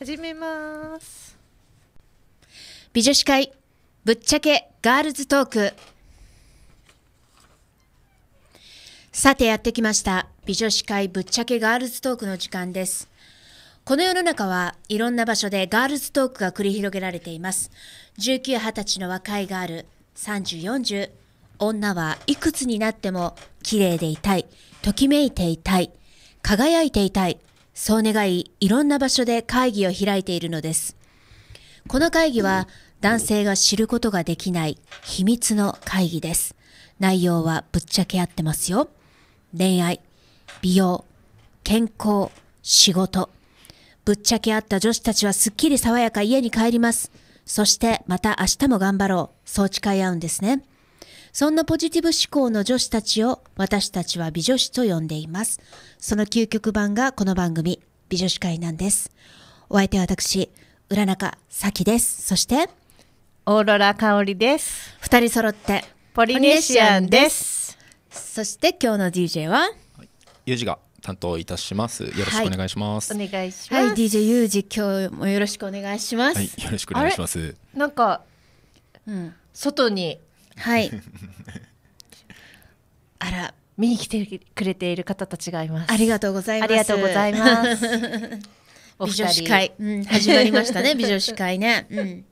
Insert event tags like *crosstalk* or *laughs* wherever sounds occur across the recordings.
始めます美女子会ぶっちゃけガールズトークさてやってきました美女子会ぶっちゃけガールズトークの時間ですこの世の中はいろんな場所でガールズトークが繰り広げられています19、20歳の若いガール30、40女はいくつになっても綺麗でいたいときめいていたい輝いていたいそう願い、いろんな場所で会議を開いているのです。この会議は、男性が知ることができない秘密の会議です。内容はぶっちゃけ合ってますよ。恋愛、美容、健康、仕事。ぶっちゃけ合った女子たちはすっきり爽やか家に帰ります。そしてまた明日も頑張ろう。そう誓い合うんですね。そんなポジティブ思考の女子たちを私たちは美女子と呼んでいます。その究極版がこの番組、美女子会なんです。お相手は私、浦中咲です。そして、オーロラ香りです。二人揃って、ポリネシアンです。そして今日の DJ は、ユージが担当いたします。よろしくお願いします。はい、お願いします。はい、DJ ユージ、今日もよろしくお願いします。はい、よろしくお願いします。なんか、うん、外にはい *laughs* あら見に来てくれている方たちがいますありがとうございますありがとうございます *laughs* 美女司会、うん、*laughs* 始まりましたね美女司会ね、うん、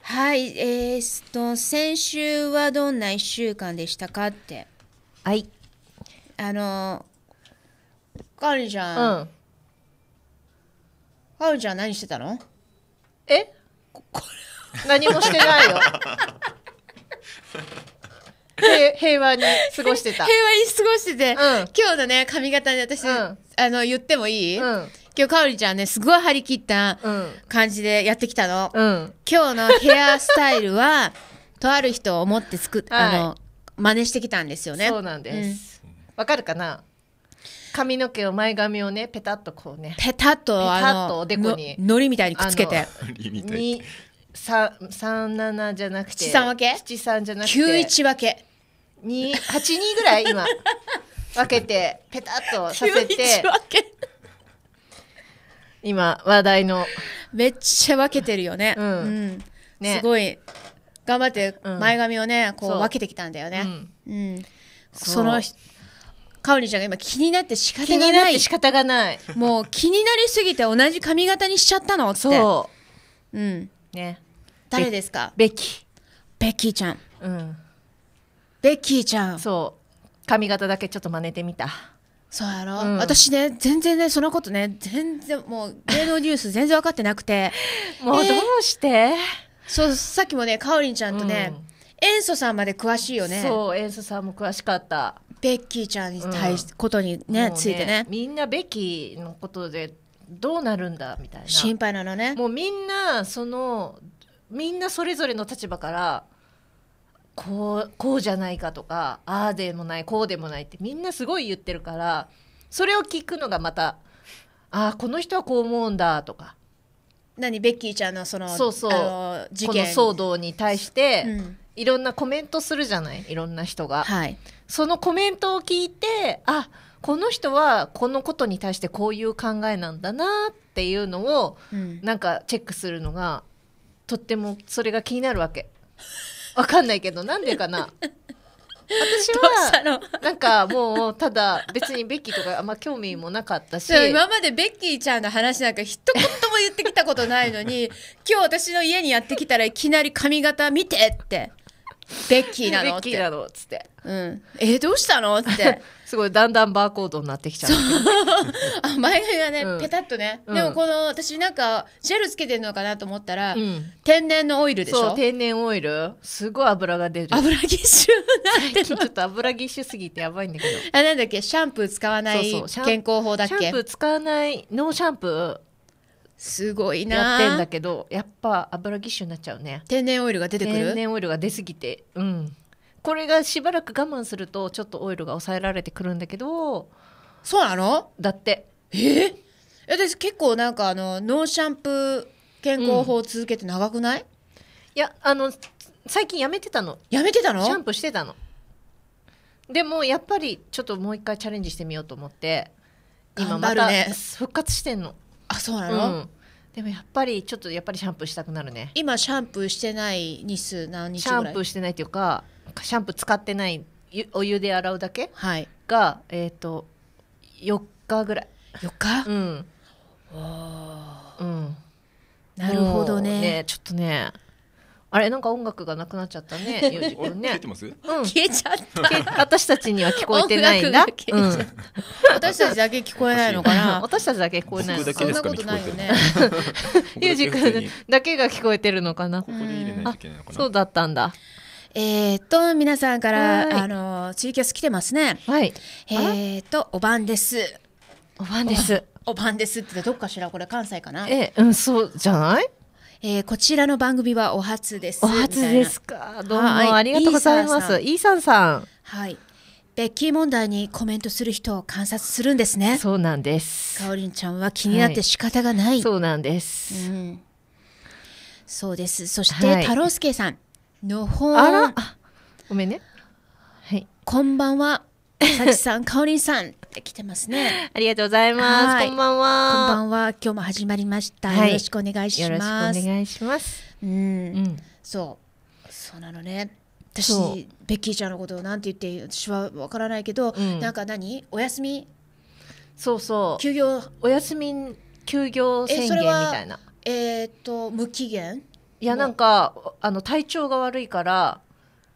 はいえー、っと先週はどんな一週間でしたかってはいあのかおりちゃん、うん、かおりちゃん何してたのえ何もしてないよ *laughs* 平和に過ごしてた。平和に過ごしてて、うん、今日のね、髪型に私、うん、あの、言ってもいい、うん、今日、かおりちゃんね、すごい張り切った感じでやってきたの。今日のヘアスタイルは、*laughs* とある人を思って作っ、あの、真似してきたんですよね。そうなんです。わ、かるかな髪の毛を前髪をねペタッとこうねペタッとペタッとおでこにのりみたいにくっつけて三七じゃなくて七三分け七三じゃなくて九一分け二8人ぐらい今分けてペタッとさせて今話題のめっちゃ分けてるよね,、うんうんねすごい頑張って前髪をね、うん、こう分けてきたんだよね。うん、うん、そのかおりちゃんが今気になって仕方がない気になって仕方がないもう気になりすぎて同じ髪型にしちゃったのってそううんね誰ですかベキベキちゃんうんベッキーちゃんそう髪型だけちょっと真似てみたそうやろ、うん、私ね全然ねそのことね全然もう芸能ニュース全然分かってなくて *laughs* もうどうして、えー、そうさっきもねかおりんちゃんとね、うん、塩素さんまで詳しいよねそう塩素さんも詳しかったベッキーちゃんに対し、うん、ことにね、ね、ついてねみんなベッキーのことでどうなるんだみたいな心配なのねもうみんなそのみんなそれぞれの立場からこうこうじゃないかとかああでもないこうでもないってみんなすごい言ってるからそれを聞くのがまたあこの人はこう思うんだとか何ベッキーちゃんのそのそうそうの事この騒動に対して、うんいろんなコメントするじゃないいろんな人が。はいそのコメントを聞いてあこの人はこのことに対してこういう考えなんだなっていうのをうんなんかチェックするのがとってもそれが気になるわけ。わかんないけど、なんでかな。私はなんかもうただ別にベッキーとかあんま興味もなかったし今までベッキーちゃんの話なんか一言も言ってきたことないのに今日私の家にやってきたらいきなり髪型見てってベッキーなのって。ベッキーなのつって。うん。え、どうしたのって。*laughs* すごい、だんだんバーコードになってきちゃう。あ、前髪がね、うん、ペタッとね。でもこの、私なんか、ジェルつけてるのかなと思ったら、うん、天然のオイルでしょう、天然オイル。すごい油が出る。油ぎっしゅなんてちょっと油ぎっしゅすぎてやばいんだけど。あ、なんだっけシャンプー使わない健康法だっけシャンプー使わない、ノーシャンプー。すごいなやってんだけどやっぱ油ぎっしゅになっちゃうね天然オイルが出てくる天然オイルが出すぎてうんこれがしばらく我慢するとちょっとオイルが抑えられてくるんだけどそうなのだってえー、私結構なんかあのノーシャンプー健康法続けて長くない、うん、いやあの最近やめてたのやめてたのシャンプーしてたのでもやっぱりちょっともう一回チャレンジしてみようと思って今また復活してんのあそうなの、うん、でもやっぱりちょっとやっぱりシャンプーしたくなるね今シャンプーしてない日数何日シャンプーしてないっていうかシャンプー使ってないお湯で洗うだけ、はい、が、えっ、ー、と4日ぐらい4日うんお、うん、なるほどねねちょっとねあれなんか音楽がなくなっちゃったね。ゆ *laughs* ね。うん、消えちゃった。私たちには聞こえてないんだ。うん、私たちだけ聞こえないのかな。私たちだけ聞こえないそんなことないよね。*laughs* ユージくんだけが聞こえてるのかな。ここなそうだったんだ。えー、っと、皆さんから、あの、ツイキャス来てますね。はい。えー、っと、お晩です。お晩です。お晩ですってどっかしらこれ関西かな。え、うん、そうじゃないえー、こちらの番組はお初です。お初ですか。どうもありがとうございます。イーサンさん。はい。ベッキー問題にコメントする人を観察するんですね。そうなんです。かおりんちゃんは気になって仕方がない。はい、そうなんです、うん、そうです。そして、はい、太郎介さん。のほあら。ごめんね。はい。こんばんは。*laughs* 佐々木さん、かおりんさん。ってきてますね。ありがとうございます。こんばんは。こんばんは。今日も始まりました。よろしくお願いします。よろしくお願いします。うん、うんそう、そうなのね。私ベッキーちゃんのことをなんて言って私はわからないけど、うんなんか何お休みそうそう。休業お休み休業宣え言そみれはたいな。えーっと無期限いやなんかあの体調が悪いから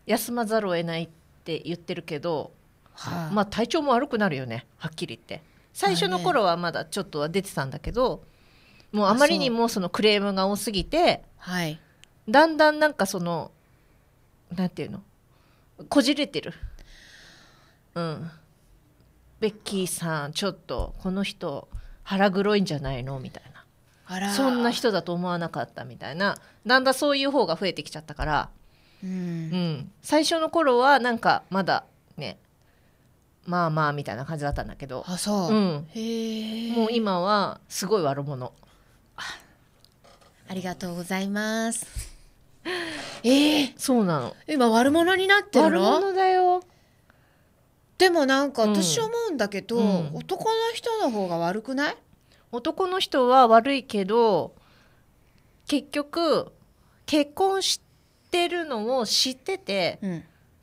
休まざるを得ないって言ってるけどはあ、まあ体調も悪くなるよねはっきり言って最初の頃はまだちょっとは出てたんだけど、もうあまりにもそのクレームが多すぎて、はい、だんだんなんかそのなんていうのこじれてるうんベッキーさんちょっとこの人腹黒いんじゃないのみたいなそんな人だと思わなかったみたいなだんだんそういう方が増えてきちゃったから、うん、うん、最初の頃はなんかまだねまあまあみたいな感じだったんだけどあそう、うん、へえもう今はすごい悪者ありがとうございます *laughs* ええー、そうなの今悪者になってるの悪者だよでもなんか私思うんだけど、うん、男の人の方が悪くない男の人は悪いけど結局結婚してるのを知ってて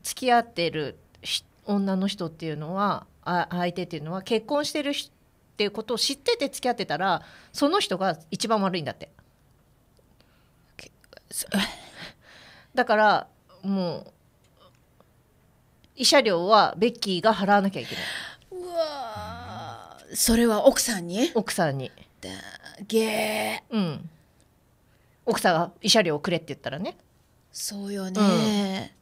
付き合ってるっ女の人っていうのはあ相手っていうのは結婚してるっていうことを知ってて付き合ってたらその人が一番悪いんだって。だからもう慰謝料はベッキーが払わなきゃいけない。うわそれは奥さんに奥さんに。だげー、うん、奥さんが慰謝料をくれって言ったらね。そうよね、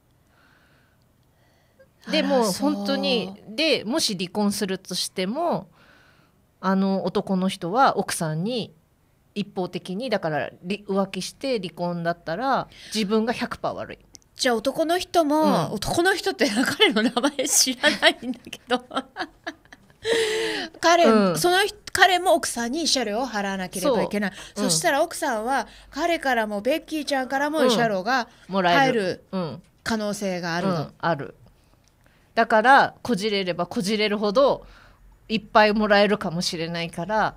でもう本当にでもし離婚するとしてもあの男の人は奥さんに一方的にだから浮気して離婚だったら自分が100%悪い。じゃあ男の人も、うん、男の人って彼の名前知らないんだけど *laughs* 彼、うん、その彼も奥さんに慰謝料を払わなければいけないそうん、そしたら奥さんは彼からもベッキーちゃんからも慰謝料が入る可能性があるの、あるだからこじれればこじれるほどいっぱいもらえるかもしれないから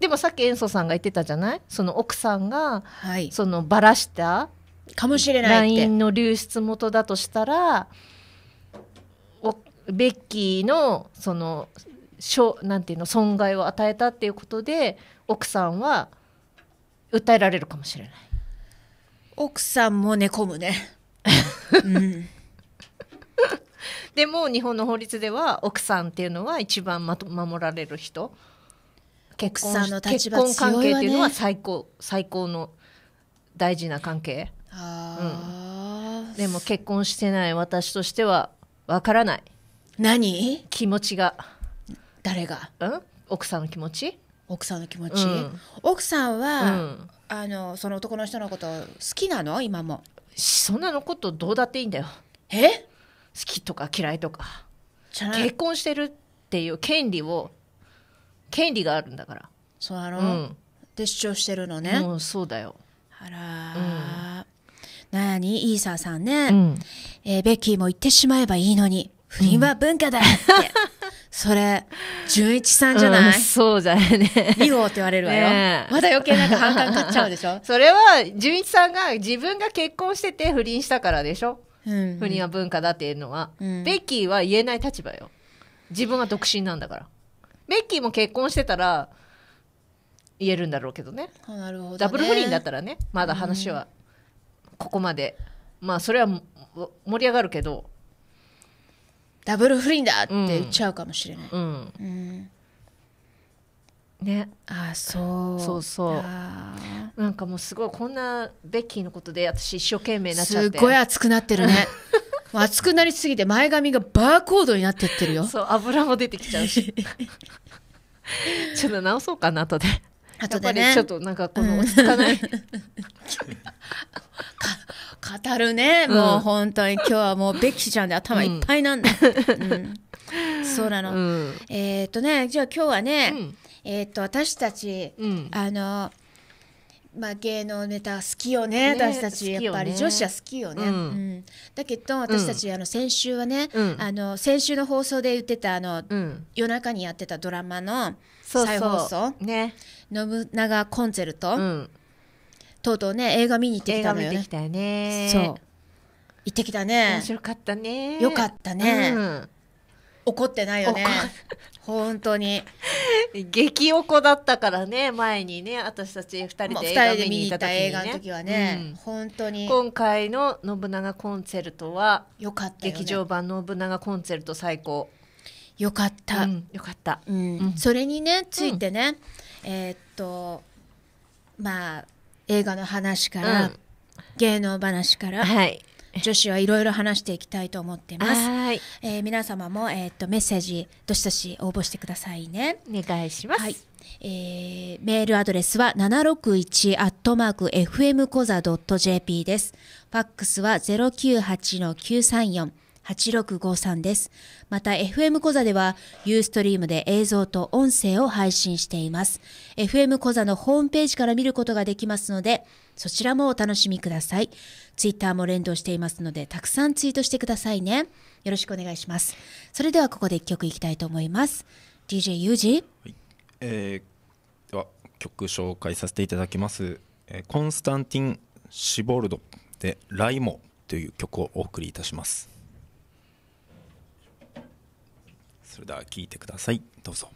でもさっき演奏さんが言ってたじゃないその奥さんが、そのバラしたかもしれない LINE の流出元だとしたらベッキーのそのしょなんていうの損害を与えたっていうことで奥さんは訴えられるかもしれない奥さんも寝込むね、*laughs* うん *laughs* でも日本の法律では奥さんっていうのは一番まと守られる人結婚の立場、ね、結婚関係っていうのは最高最高の大事な関係、うん、でも結婚してない私としてはわからない何気持ちが誰が、うん、奥さんの気持ち奥さんの気持ち、うん、奥さんは、うん、あのその男の人のこと好きなの今もそんなのことどうだっていいんだよえきとか嫌いとか結婚してるっていう権利を権利があるんだからそうやろ、うん、で主張してるのねうんそうだよあら、うん、なにイーサーさんね、うん、えー、ベッキーも言ってしまえばいいのに不倫は文化だって、それ純一さんじゃない、うん、そうじゃね二号って言われるわよ、ね、まだ余計なんか反感買っちゃうでしょ *laughs* それは純一さんが自分が結婚してて不倫したからでしょ不倫は文化だっていうのは、うん、ベッキーは言えない立場よ自分は独身なんだからベッキーも結婚してたら言えるんだろうけどねなるほど、ね、ダブル不倫だったらねまだ話はここまで、うん、まあそれは盛り上がるけどダブル不倫だって言っちゃうかもしれない、うん、うんねあそうそうそうなんかもうすごいこんなベッキーのことで私一生懸命なっちゃってすごい熱くなってるね *laughs* 熱くなりすぎて前髪がバーコードになってってるよそう油も出てきちゃうしちょっと直そうかな後で後で、ね、やっぱりちょっとなんかこの落ち着かない、うん、語るね、もう本当に今日はもうベッキーちゃんで頭いっぱいなんだ、うん、うん、そうなの、えー、っとねじゃあ今日はね、えー、っと私たち、うん、あのまあ、芸能ネタ好きよね、ね、私たち、やっぱり女子は好きよね、うんうん、だけど私たち、うん、あの先週はね、あの先週の放送で言ってたあの、夜中にやってたドラマの再放送「ね、信長コンセルト」とうとうね映画見に行ってきたのよね。よねそう行ってきたね。面白かったね。よかったね。怒ってないよね本当に激おこだったからね前にね私たち2人で映画見に行った映画の時はね、うん、本当に今回の「信長コンセルトは」よかった、ね、劇場版「信長コンセルト」最高よかった、うん、よかった、うん、それにねついてね、えー、っとまあ映画の話から、芸能話から、はい *laughs* 女子はいろいろ話していきたいと思ってます。えー、皆様も、えー、っとメッセージどしどし応募してくださいね。お願いします。はい、えー、メールアドレスは761アットマーク fmcoza.jp です。ファックスは098の934 8653です。また FM 講座ではユーストリームで映像と音声を配信しています。FM 講座のホームページから見ることができますので、そちらもお楽しみください。ツイッターも連動していますので、たくさんツイートしてくださいね。よろしくお願いします。それではここで一曲いきたいと思います。DJ ユージ、はいえー、では曲紹介させていただきます。えー、コンスタンティン・シボルドで「ライモ」という曲をお送りいたします。それでは聞いてくださいどうぞ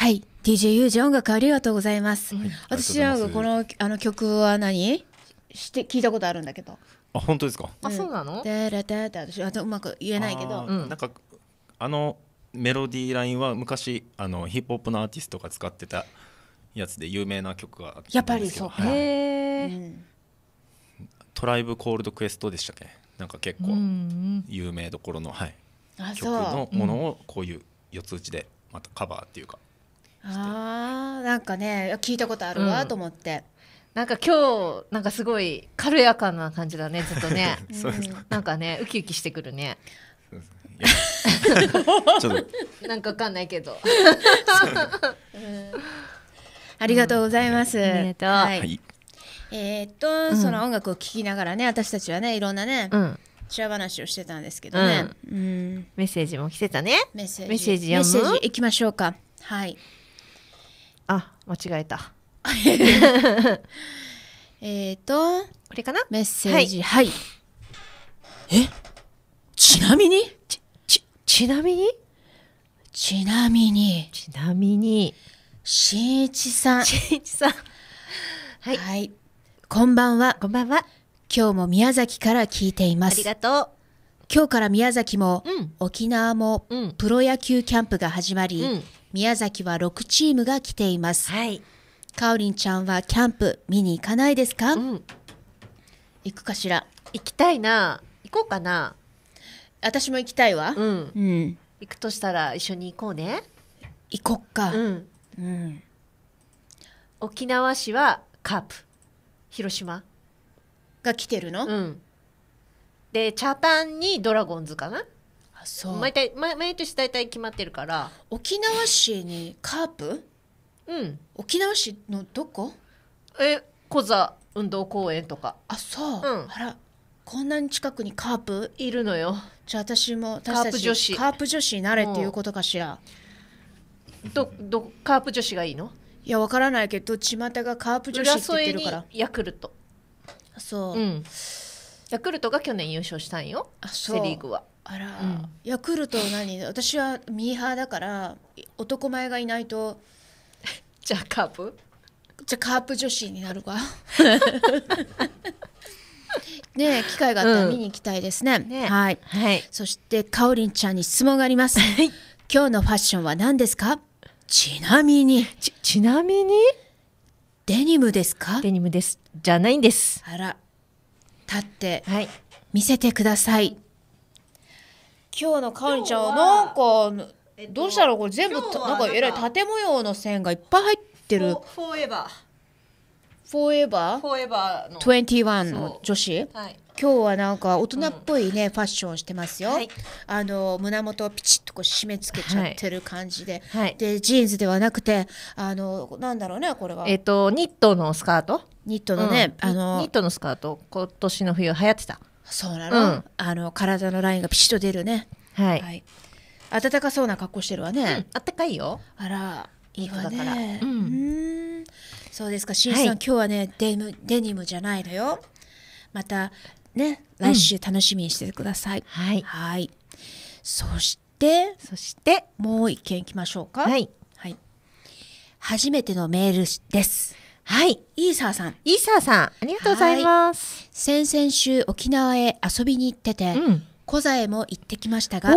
はい DJ ユージ音楽ありがとうございます、私はこのあの曲は何して聞いたことあるんだけどあ本当ですか、うん、あそうなのだらだら私あとうまく言えないけど、うん、なんかあのメロディーラインは昔あのヒップホップのアーティストが使ってたやつで有名な曲がやっぱりそう、はい、へえ、うん、トライブコールドクエストでしたっけなんか結構有名どころの、はい、曲のものをこういう四つ打ちでまたカバーっていうかあなんかね聞いたことあるわと思って。なんか今日なんかすごい軽やかな感じだねずっとね *laughs* なんかねウキウキしてくるね *laughs* なんかわかんないけどありがとうございます、うん、ありがとう、はい、えー、っと、うん、その音楽を聴きながらね私たちはねいろんなね、うん話をしてたんですけどね、うん、メッセージも来てたねメッセージメッセージい行きましょうかはいあ間違えた *laughs* えっとこれかなメッセージはい、はい、えちなみにちちちなみにちなみにちなみにしんいちさんしんいちさんはい、はい、こんばんはこんばんは今日も宮崎から聞いていますありがとう今日から宮崎も、うん、沖縄も、うん、プロ野球キャンプが始まり、うん宮崎は6チームが来ています。はい。かおりんちゃんはキャンプ見に行かないですか、うん、行くかしら行きたいな。行こうかな。私も行きたいわ。うん。うん、行くとしたら一緒に行こうね。行こっか。うん。うん、沖縄市はカープ。広島。が来てるのうん。で、北谷にドラゴンズかなそう毎回毎毎年大体決まってるから沖縄市にカープうん沖縄市のどこえ小座運動公園とかあそう、うんあらこんなに近くにカープいるのよじゃあ私も私カープ女子カープ女子になれっていうことかしらどどカープ女子がいいのいやわからないけど巷がカープ女子って言ってるからヤクルトそう、うんヤクルトが去年優勝したんよあそセ・うリーグはあら、うん、ヤクルト何私はミーハーだから男前がいないと *laughs* じゃあカープじゃあカープ女子になるか *laughs* ね機会があったら見に行きたいですねうんね、はい、はい、そしてかおりんちゃんに質問があります、はい、今日のファッションは何ですかちなみにちちなみにデニムですかデニムですじゃないんですあら立って見せてください今日のかおりちゃんはなんか、えっとどうしたのこれ全部なんかえらい縦模様の線がいっぱい入ってるフォフォーエバーフォーエバーフォーエバーの21の女子はい今日はなんか大人っぽいね、ファッションしてますよ、はいあの胸元をピチッとこう締め付けちゃってる感じで、はいでジーンズではなくてあのなんだろうねこれはえっとニットのスカートニットのね、うんあニットのスカート今年の冬流行ってたそうなの、うん、あの体のラインがピシッと出るねはい、はい、暖かそうな格好してるわね、あったかいよあらいい子だから、ね、うんそうですかしんさん、はい、今日はねデニムデニムじゃないのよまたね来週楽しみにしてください、うん、はいはいそしてそしてもう一件いきましょうかはい、はい、初めてのメールですはい、イーサーさん。イーサーさん、ありがとうございます。先々週沖縄へ遊びに行ってて、うん、小座へも行ってきましたが、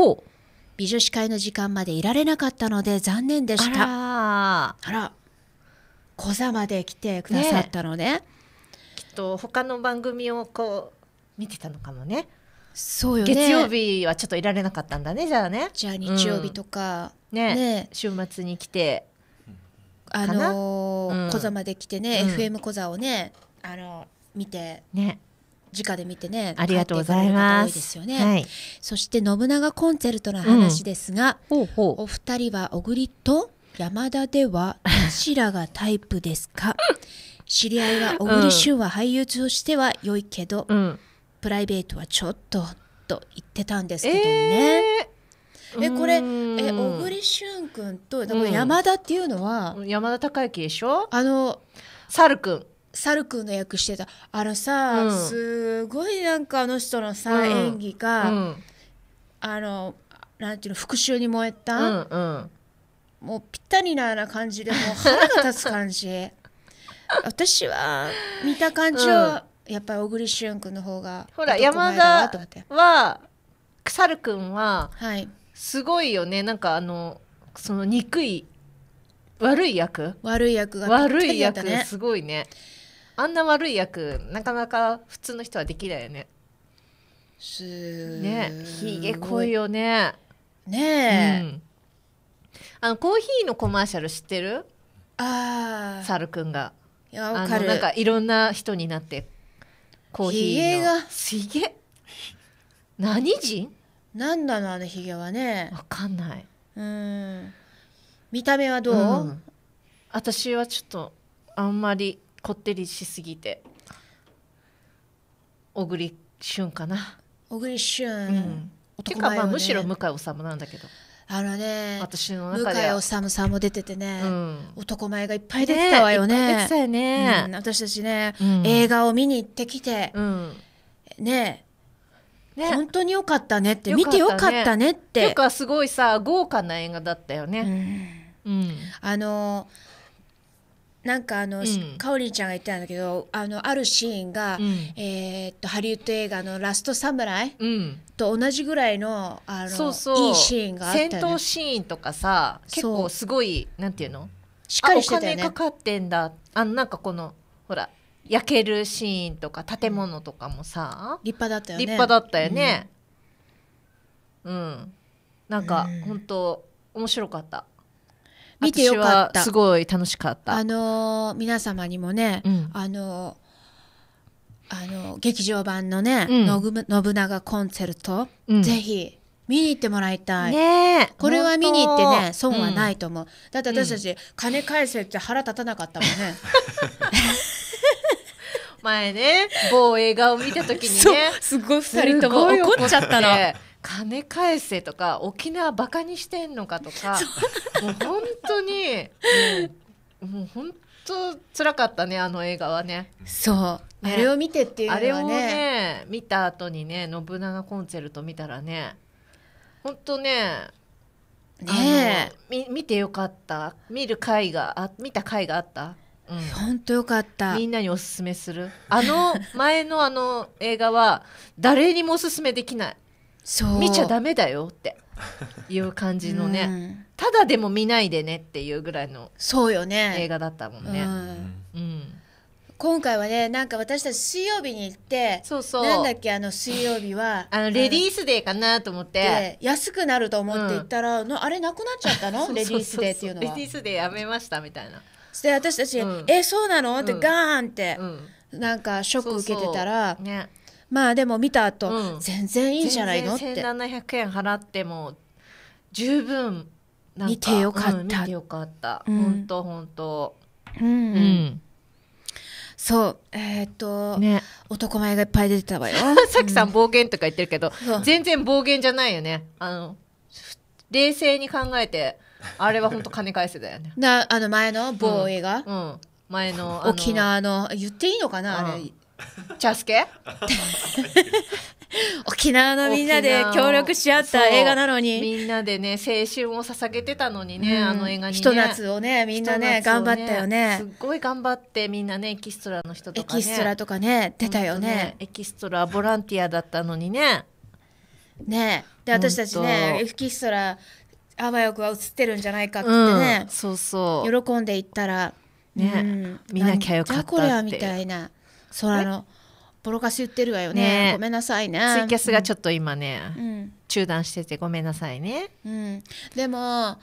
美女子会の時間までいられなかったので残念でした。あら、小座まで来てくださったのね、ね、きっと他の番組をこう見てたのかもね。そうよ、ね、月曜日はちょっといられなかったんだねじゃあねじゃあ日曜日とか、うん、ね、ね、週末に来てあのーうん、小座まで来てね、うん、FM 小座をねあの見てね直で見てねありがとうございます、ねはい、そして信長コンセェルトの話ですが、うん、ほうほうお二人は小栗と山田ではどちらがタイプですか *laughs* 知り合いは小栗旬は俳優としては良いけど、うん、プライベートはちょっとと言ってたんですけどね、えーえこれえ小栗旬君とだから山田っていうのは、うん、山田孝之でしょあの猿くん猿くんの役してたあのさ、うん、すごいなんかあの人のさ、うん、演技が、あのなんていうの復讐に燃えた、うんうんもうぴったりなな感じでもう腹が立つ感じ *laughs* 私は見た感じは、うん、やっぱり小栗旬君の方がほら山田は猿る君は、はい、すごいよねなんかあのその憎い悪い役悪い役が、ね、悪い役すごいねあんな悪い役なかなか普通の人はできないよねすねひげ濃いよねねえ、うん、あのコーヒーのコマーシャル知ってるああサルくんがいやわかるなんかいろんな人になってコーヒーのひげがひげ何人なんだのあのひげはねわかんないうん見た目はどう、うん、私はちょっとあんまりこってりしすぎて小栗旬かな小栗旬、うん、ていうか、まあむしろ向井むなんだけどあのね私の中で向井おさんも出ててね、うん、男前がいっぱい出てたわよね、ねねうん、私たちね、映画を見に行ってきて、ねね、本当によかったねって、見てよかったねって。っていうかすごいさ豪華な映画だったよね。うん、うん、あのなんかあの、うん、かおりんちゃんが言ってたんだけどあのあるシーンが、うん、えー、っとハリウッド映画の「ラストサムライ」と同じぐらいのあのそうそういいシーンがあった、ね、戦闘シーンとかさ結構すごいなんていうのしっかりしてたよね。お金かかってんだあなんかこのほら焼けるシーンとか建物とかもさ、立派だったよね立派だったよねうん、うん、なんか、うん、本当面白かった見てよかったすごい楽しかったあのー、皆様にもね、うん、あのー、あのー、劇場版のね、うん、信長コンセルト、うん、ぜひ見に行ってもらいたい、ね、これは見に行ってね損はないと思う、だって私たち、金返せって腹立たなかったもんね *laughs* 前ね某映画を見た時にねすごい2人とも怒っちゃったの。金返せとか沖縄バカにしてんのかとかもう本当にもう本当つらかったねあの映画はねそうあれを見てっていうのはねあれをね見た後にね信長コンセェルト見たらね本当ねね見見てよかった見る回があ見た回があった本当よかったみんなにおすすめするあの *laughs* 前のあの映画は誰にもおすすめできないそう見ちゃダメだよっていう感じのね、うん、ただでも見ないでねっていうぐらいのそうよね映画だったもんね、うんうん、今回はねなんか私たち水曜日に行ってそうそうなんだっけあの水曜日はあのレディースデーかなと思って安くなると思って行ったら、あれなくなっちゃったの *laughs* レディースデーっていうのはレディースデーやめましたみたいなで私たち「うんえそうなの?」ってガーンって、なんかショック受けてたらそうそうねまあでも見た後、うん全然いいんじゃないのって全然1700円払っても十分なん見てよかったうん見てよかったうん本当本当うんそうえーっと、ね男前がいっぱい出てたわよ *laughs* さっきさん暴言とか言ってるけどそう全然暴言じゃないよねあの冷静に考えてあれは本当金返せだよね。なあの前の某映画、うん、前の沖縄の言っていいのかな、うん、あれ。チャスケ *laughs* 沖縄のみんなで協力し合った映画なのにみんなでね青春を捧げてたのにね、うん、あの映画に、ね、ひと夏をねみんなね、ね、頑張ったよねすっごい頑張ってみんなねエキストラの人とか、ね、エキストラとかね出たよねエキストラボランティアだったのにねねで私たちねエキストラあわよくは映ってるんじゃないかってね、うん、そうそう喜んでいったらね、うん、見なきゃよかったこれはみたいな空のボロカス言ってるわよね、ね、ごめんなさいねツイキャスがちょっと今ね、うん、中断しててごめんなさいね、うん、でも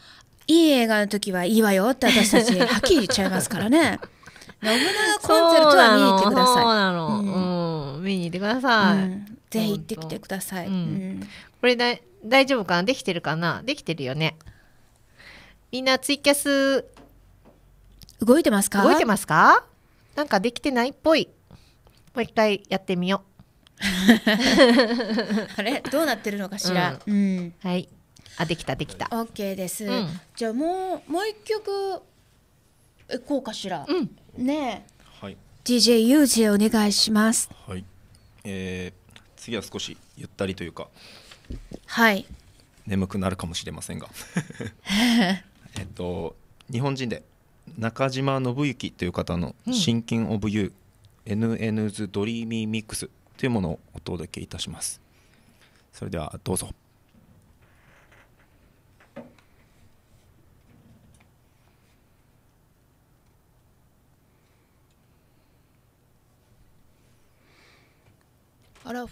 いい映画の時はいいわよって私たち *laughs* はっきり言っちゃいますからね信長コンセルトは見に行ってくださいそうなの、うん見に行ってください、ぜひ行ってきてください、うんこれだ大丈夫かなできてるかなできてるよね。みんなツイキャス動いてますか動いてますかなんかできてないっぽい。もう一回やってみよう。*laughs* あれどうなってるのかしら。うん、はい。あできたできた。オッケーです。うん、じゃあもうもう一曲えこうかしら。うん、ねはい。DJ ユージお願いします。はい。えー、次は少しゆったりというか。はい眠くなるかもしれませんが *laughs* えっと日本人で中島信之という方の「シンキン・オブ・ユー、うん、NN's ドリーミー・ミックス」というものをお届けいたしますそれではどうぞあら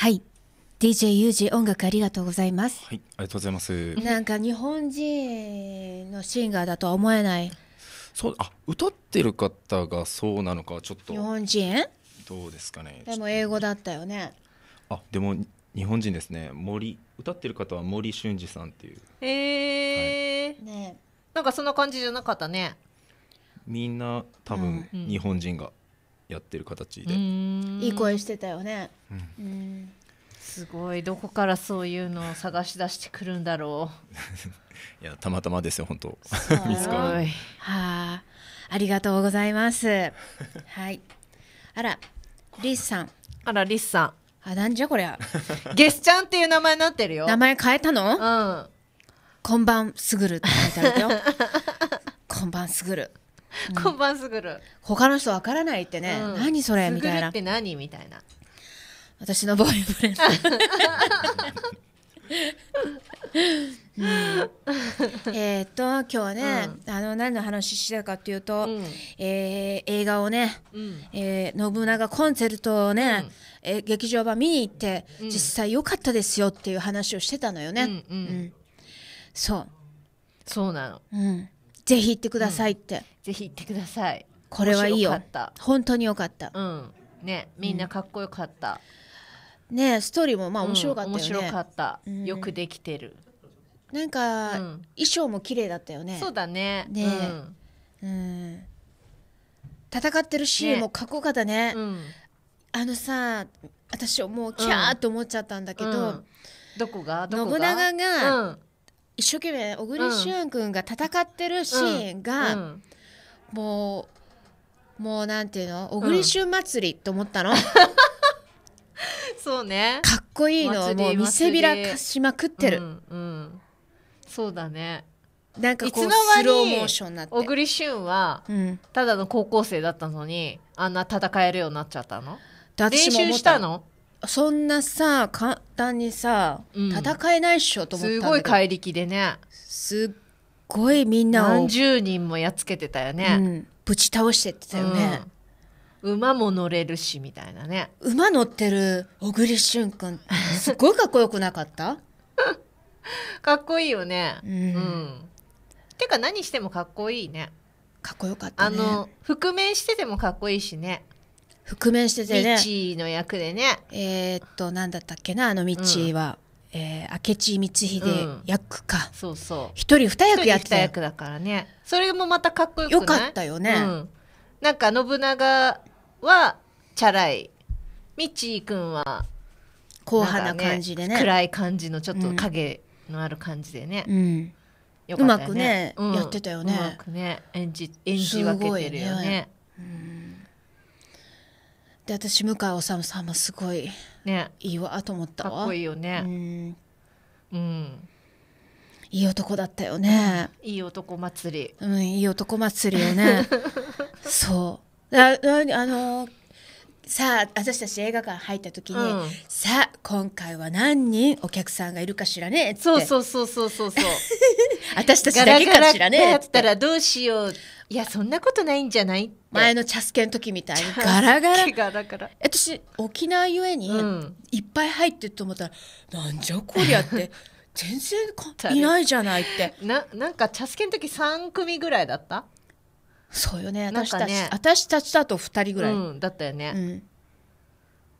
はい DJ ユージ音楽ありがとうございますはいありがとうございますなんか日本人のシンガーだとは思えないそうあ歌ってる方がそうなのかちょっと日本人どうですかねでも英語だったよねあでも日本人ですね森歌ってる方は森俊二さんっていうへえ、はい、ねなんかそんな感じじゃなかったねみんな多分日本人が、うんやってる形でいい声してたよね、うんすごいどこからそういうのを探し出してくるんだろう *laughs* いやたまたまですよ本当見つかるはありがとうございますはいあらリスさんあらリスさんあなんじゃこりゃゲスちゃんっていう名前になってるよ名前変えたのうんこんばんすぐるって書いてあるよこんばんすぐるこんばんすぐる他の人わからないってね、うん何それみたいなって何みたいな私のボーイフレンド、*laughs* うんえっと今日はね、あの何の話してたかっていうと、うんえー映画をね、うんえー信長コンセルトをね、えー劇場版見に行って、うん実際良かったですよっていう話をしてたのよね、うんうんそう、そうなのうん、ぜひ行ってくださいって、うん、ぜひ行ってくださいこれはいいよ本当によかったうんねみんなかっこよかった、うん、ねストーリーもまあ面白かったよね、面白かった、よくできてるなんか、衣装も綺麗だったよねそうだねねうん戦ってるシーンもかっこよかったね、ねうん、あのさ私もうキャーって思っちゃったんだけど、うんうん、どこが信長が、一生懸命小栗旬君が戦ってるシーンが、うんうん、もうもうなんていうの小栗旬祭りと思ったの。*laughs* そうねかっこいいのもう見せびらかしまくってる、うんうん、そうだねなんかこうスローモーションになって小栗旬は、ただの高校生だったのにあんな戦えるようになっちゃったの練習したのそんなさ簡単にさ、うん、戦えないっしょと思ったすごい怪力でねすっごいみんなを何十人もやっつけてたよね、うん、ぶち倒してってたよね、うん、馬も乗れるしみたいなね馬乗ってる小栗旬君 *laughs* すっごいかっこよくなかった *laughs* かっこいいよねうん、てか何してもかっこいいねかっこよかった、ね、あの覆面しててもかっこいいしね覆面しててね。ミッの役でね。えー、っと、なんだったっけな、あのミッチーは。うん、えー、明智光秀役か、うん、そうそう一人二役やってた役だからねそれもまたかっこよくよかったよね、うん、なんか信長はチャラい道くん君は硬派な感じでね、暗い感じのちょっと影のある感じでね、うん、よかったねうまくね、やってたよねうまくね演じ演じ分けてるよね、ね、うんで私向井治さんもすごいねいいわと思ったわかっこいいよねうんうんいい男だったよね、いい男祭りうんいい男祭りよね *laughs* そうあのさあ私たち映画館入った時に、うん、さあ今回は何人お客さんがいるかしらねってそうそうそうそうそうそう *laughs* 私たちだけかしらねっったらどうしよういやそんなことないんじゃない前のチャスケの時みたいにガラガラ *laughs* ガラガラ私沖縄ゆえに、いっぱい入ってると思ったら、うん、じゃこりゃって。*laughs* 全然いないじゃないってななんか茶漬けの時3組ぐらいだったそうよね私たち、ね、私たちだと2人ぐらい、うん、だったよね、うん、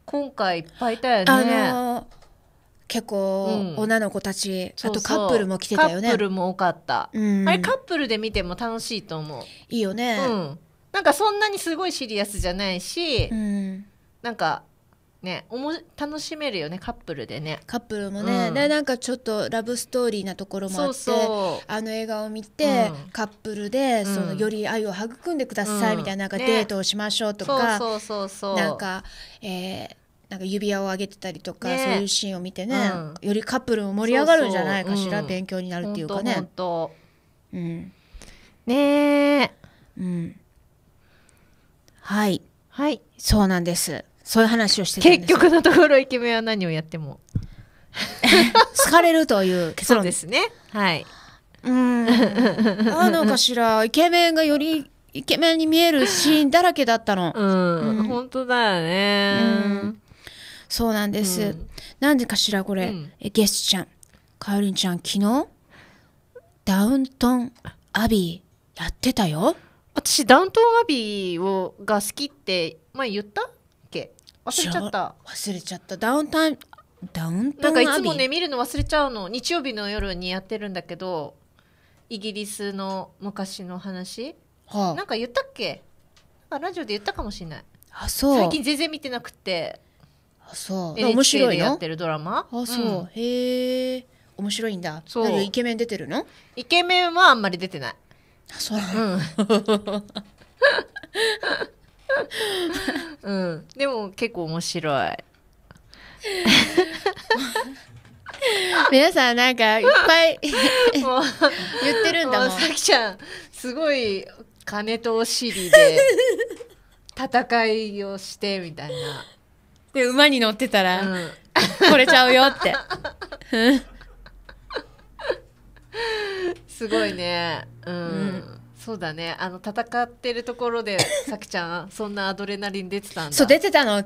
今回いっぱいいたよねあのー、結構、女の子たち、あとカップルも来てたよねカップルも多かった、うん、あれカップルで見ても楽しいと思ういいよね、うん、なんかそんなにすごいシリアスじゃないし、うん、なんかねおも楽しめるよねカップルでねカップルもね、うん、でなんかちょっとラブストーリーなところもあってあの映画を見て、うん、カップルでその、うん、より愛を育んでくださいみたいな,、なんかデートをしましょうとか、ね、そうそうそうなんか、えー、なんか指輪をあげてたりとか、ね、そういうシーンを見てね、よりカップルも盛り上がるんじゃないかしら勉強になるっていうかね。ほんとんうん、ねえ、うん、はい、はい、そうなんです。そういう話をしてたんです結局のところイケメンは何をやっても好かれるという結論ですねはいうんなのかしらイケメンがよりイケメンに見えるシーンだらけだったのうん、うん、本当だよね、うん、そうなんです、うん、なんでかしらこれ、うん、えゲスちゃんカオリンちゃん昨日ダウントンアビーやってたよ私ダウントンアビーをが好きって前言った忘れちゃった忘れちゃったダウンタイムダウンタウンなんかいつもね見るの忘れちゃうの日曜日の夜にやってるんだけどイギリスの昔の話、はあ、なんか言ったっけあラジオで言ったかもしれないあそう最近全然見てなくてあそう面白いやってるドラマあそう、うん、へえ面白いんだそうイケメン出てるのイケメンはあんまり出てないあそううん *laughs* *laughs* うん、でも結構面白い *laughs* 皆さんなんかいっぱい言ってるんだもんさきちゃんすごい金とお尻で戦いをしてみたいなで馬に乗ってたら、うん、これちゃうよって *laughs* すごいねうん、うんそうだねあの戦ってるところでさき *coughs* ちゃんそんなアドレナリン出てたんだそう出てたの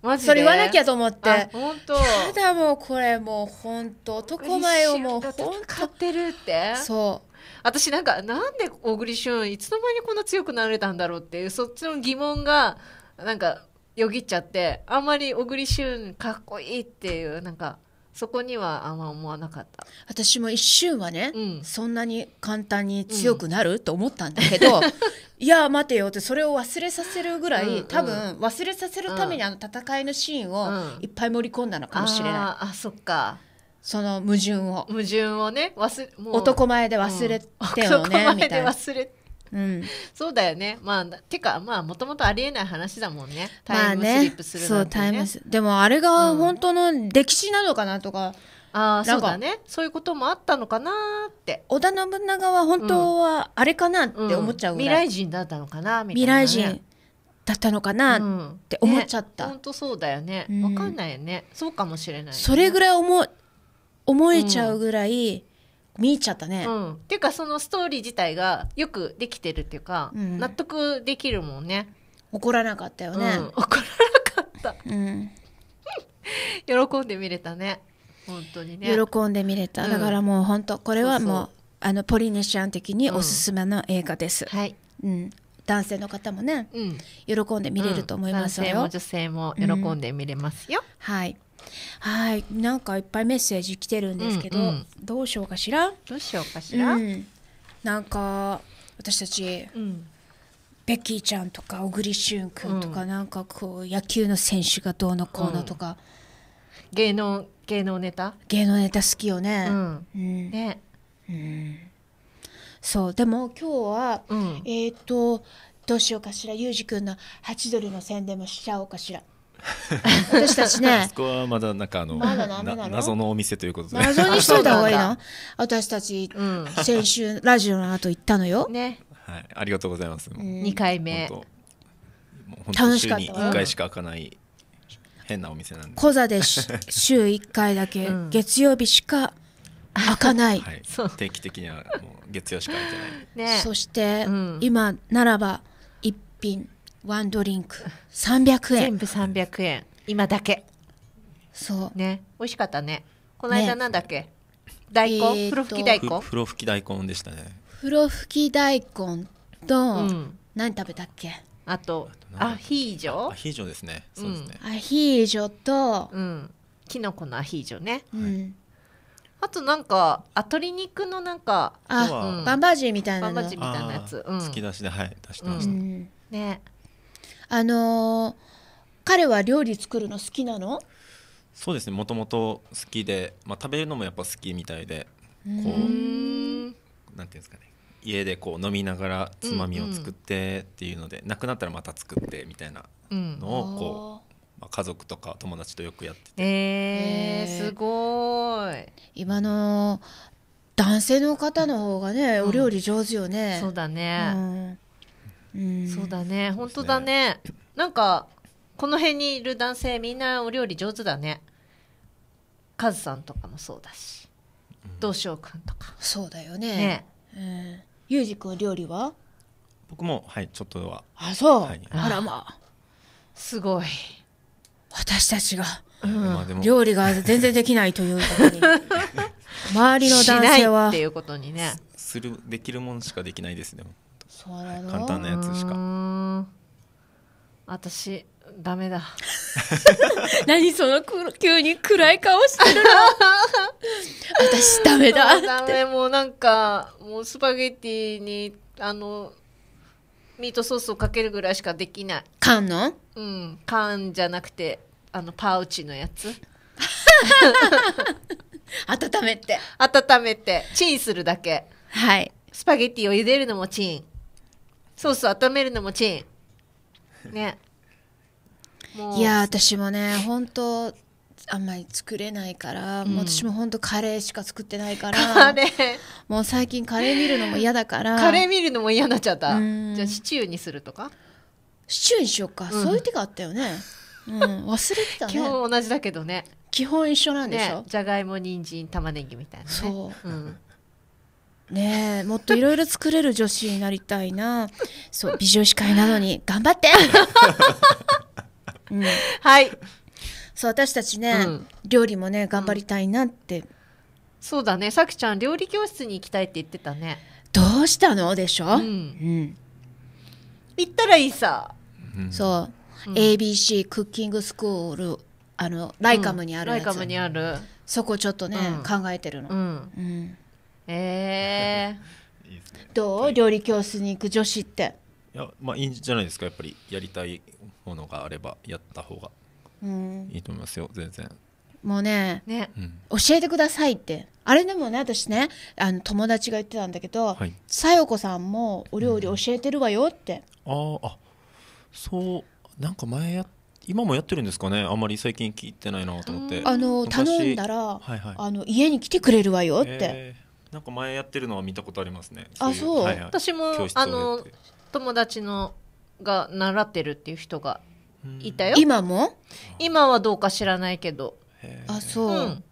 マジでそれ言わなきゃと思って本当ただもうこれもう本当男前をもう本当ってるってそう私なんかなんで小栗旬いつの間にこんな強くなれたんだろうっていうそっちの疑問がなんかよぎっちゃってあんまり小栗旬かっこいいっていうなんかそこにはあんま思わなかった私も一瞬はね、うん、そんなに簡単に強くなる、うん、と思ったんだけど *laughs* いや待てよってそれを忘れさせるぐらい、うんうん、多分忘れさせるためにあの戦いのシーンをいっぱい盛り込んだのかもしれない、うん、あそっかその矛盾を矛盾をね忘男前で忘れてよね、うん、男前で忘れてうん、そうだよねまあてかまあもともとありえない話だもんねタイムスリップするのねまね、でもあれが本当の歴史なのかなとか、うん、ああそうだねそういうこともあったのかなって織田信長は本当はあれかなって思っちゃうぐらい、うん、未来人だったのかなみたいな、ね、未来人だったのかなって思っちゃった、本、う、当、んね、そうだよね、わかんないよねそうかもしれない、ね、それぐらい思思えちゃうぐらい、見入っちゃったね、うん、っていうかそのストーリー自体がよくできてるっていうか、うん、納得できるもんね怒らなかったよね、うん、怒らなかった、うん、*laughs* 喜んで見れたね本当にね喜んで見れた、だからもう本当これはもうあのポリネシアン的におすすめの映画です、はい、うん、男性の方もね、喜んで見れると思いますよ、男性も女性も喜んで見れますよ、はいはいなんかいっぱいメッセージ来てるんですけど、うんうん、どうしようかしらどうしようかしら、うん、なんか私たち、うん、ベッキーちゃんとか小栗旬君とか、うん、なんかこう野球の選手がどうのこうのとか、うん、芸能芸能ネタ芸能ネタ好きよね、うんね、うん、そうでも今日は、えっ、ー、とどうしようかしらゆうじくんの8ドルの宣伝もしちゃおうかしら *laughs* 私たちね。そこはまだなんかあの、ま、謎のお店ということで。謎にしといた方がいいな。私たち、うん、先週ラジオの後行ったのよ。ね。はい、ありがとうございます。二回目。楽しかった。一回しか開かない。変なお店なんで。小座で週一回だけ、月曜日しか。開かない、い、*laughs* 定期的にはもう月曜しか開いてない、ね、そして、うん、今ならば一品ワンドリンク300円全部300円今だけそうね美味しかったねこの間なんだっけ、ね、大根、風呂吹き大根風呂吹き大根でしたね風呂吹き大根と、うん、何食べたっけあとアヒージョアヒージョですねそうですね、うん、アヒージョと、うん、きのこのアヒージョね、うん、あとなんかあ鶏肉のなんかあ、うん、バンバージーみたいなバンバージーみたいなやつ、うん、突き出しではい出してました、ねあの彼は料理作るの好きなのそうですねもともと好きで、まあ、食べるのもやっぱ好きみたいでこううなんていうんですかね家でこう飲みながらつまみを作ってっていうので、うんうん、なくなったらまた作ってみたいなのをこう、うん、まあ、家族とか友達とよくやっててえー、すごい今の男性の方の方がね、お料理上手よねそうだね、うんそうだね本当だねなんかこの辺にいる男性みんなお料理上手だねカズさんとかもそうだしどうようくんとかそうだよねねうんゆうじくん料理は僕もはいちょっとはあそう、あらまあすごい私たちが料理が全然できないということに *laughs* 周りの男性はっていうことにねするできるもんしかできないですでも簡単なやつしか私ダメだ *laughs* 何その急に暗い顔してるの *laughs* 私ダメだダメもうなんかもうスパゲッティにあのミートソースをかけるぐらいしかできない缶のうん缶じゃなくてあのパウチのやつ *laughs* 温めて温めてチンするだけはいスパゲッティを茹でるのもチンそうそう温めるのもチンねいや私もね本当あんまり作れないから、うん、も私も本当カレーしか作ってないからもう最近カレー見るのも嫌だからカレー見るのも嫌になっちゃったじゃあシチューにするとかシチューにしようか、うん、そういう手があったよね、うん、忘れてたね基本 *laughs* 同じだけどね基本一緒なんでしょ、ね、じゃがいも人参玉ねぎみたいな、ね、そう、うんねもっといろいろ作れる女子になりたいなそう美女司会なのに頑張って、*laughs* うん、はいそう私たちね、うん、料理もね頑張りたいなって、うん、そうだねさくちゃん料理教室に行きたいって言ってたねどうしたのでしょ、うん、行ったらいいさ、そう、ABC クッキングスクールあのライカムにあるやつ、ライカムにあるそこちょっとね、考えてるのうんええー *laughs* いいですね、どう料理教室に行く女子っていやまあいいんじゃないですかやっぱりやりたいものがあればやった方がいいと思いますよ、うん、全然もうね、ね、教えてくださいってあれでもね私ねあの友達が言ってたんだけど、はい、さよこさんもお料理教えてるわよって、うん、ああそうなんか前や今もやってるんですかねあんまり最近聞いてないなと思って、あの頼んだら、はいはい、あの家に来てくれるわよって、えなんか前やってるのは見たことありますね。あ、そう。私もあの友達のが習ってるっていう人がいたよ。今も？今はどうか知らないけど。あ、そう、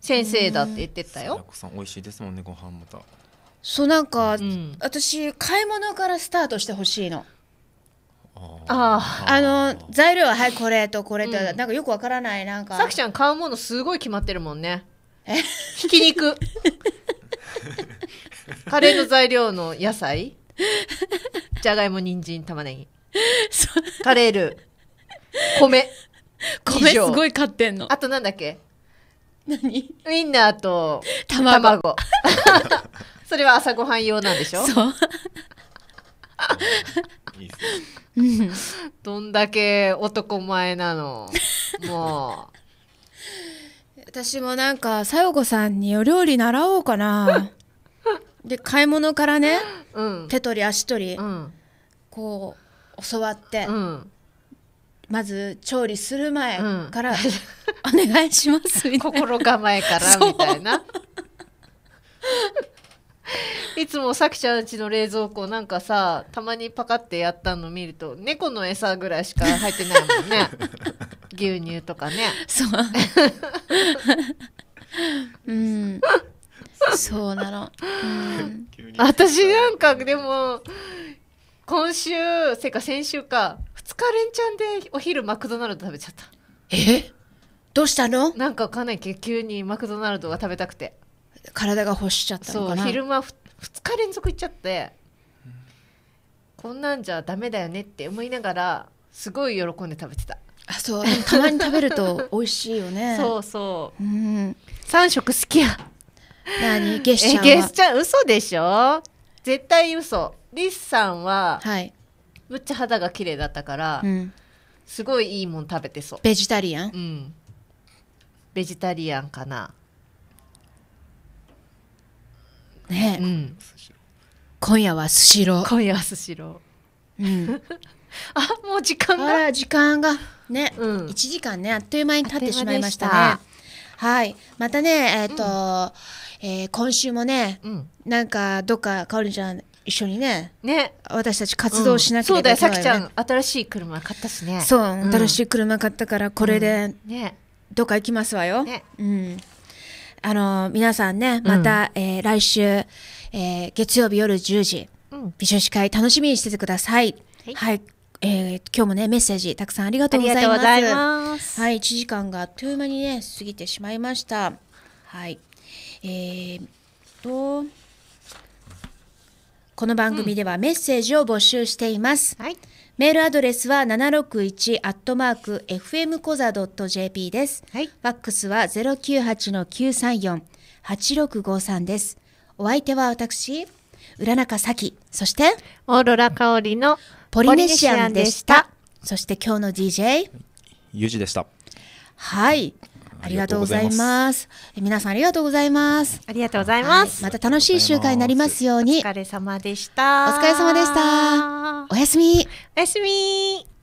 先生だって言ってたよ。さん美味しいですもんねご飯また。そうなんか、私買い物からスタートしてほしいの。ああの材料ははいこれとこれと、なんかよくわからないなんかさきちゃん買うものすごい決まってるもんねえひき肉 *laughs* *laughs* カレーの材料の野菜じゃがいも人参玉ねぎカレール米米すごい買ってんのあとなんだっけ何ウインナーと卵 *laughs* それは朝ごはん用なんでしょそうどんだけ男前なのもう *laughs* 私もなんか小夜子さんにお料理習おうかなで買い物からね、うん、手取り足取り、うん、こう教わって、うん、まず調理する前から、*laughs* お願いしますみたいな心構えからみたいな。いつもさきちゃんちの冷蔵庫なんかさたまにパカってやったの見ると猫の餌ぐらいしか入ってないもんね *laughs* 牛乳とかねそう *laughs* うん *laughs* そうなの、うん、私なんかでも今週せか先週か2日連チャンでお昼マクドナルド食べちゃったえどうしたのなんかわかんないけど急にマクドナルドが食べたくて体が欲しちゃったのかなそう昼間2日連続行っちゃってこんなんじゃダメだよねって思いながらすごい喜んで食べてたあそうたまに食べると美味しいよね *laughs* そうそう、うん、3食好きや何ゲスちゃんはゲスちゃん嘘でしょ絶対嘘リスさんは、はい、むっちゃ肌が綺麗だったから、うん、すごいいいもん食べてそうベジタリアンうんベジタリアンかなねえ、うん、今夜はスシロー今夜はスシローうん *laughs* あもう時間があら時間がね、うん、1時間ねあっという間に経ってしまいましたねはいまたねえっ、ー、と、うんえー、今週もね、うん、なんかどっかかおりちゃん一緒にねね私たち活動しなきゃいけない、ね、そうだよさきちゃん新しい車買ったしねそう、新しい車買ったからこれで、ねどっか行きますわよ、ね、うんあの皆さんねまた、うん、えー、来週、えー、月曜日夜10時、うん、美女司会楽しみにしててください、はい、はい、えー、今日もねメッセージたくさんありがとうございますはい1時間があっという間にね過ぎてしまいましたはいえー、と、この番組ではメッセージを募集しています。うんはい、メールアドレスは七六一アットマーク FM コザドット .jp です。はい、ファックスはゼロ九八の九三四八六五三です。お相手は私、浦中咲、そしてオーロラ香りのポリネシアンでした。そして今日の DJ、ゆうじでした。はい。ありがとうございます。皆さんありがとうございます。ありがとうございます。はい、また楽しい集会になりますように。お疲れ様でした。お疲れ様でした。おやすみ。おやすみ。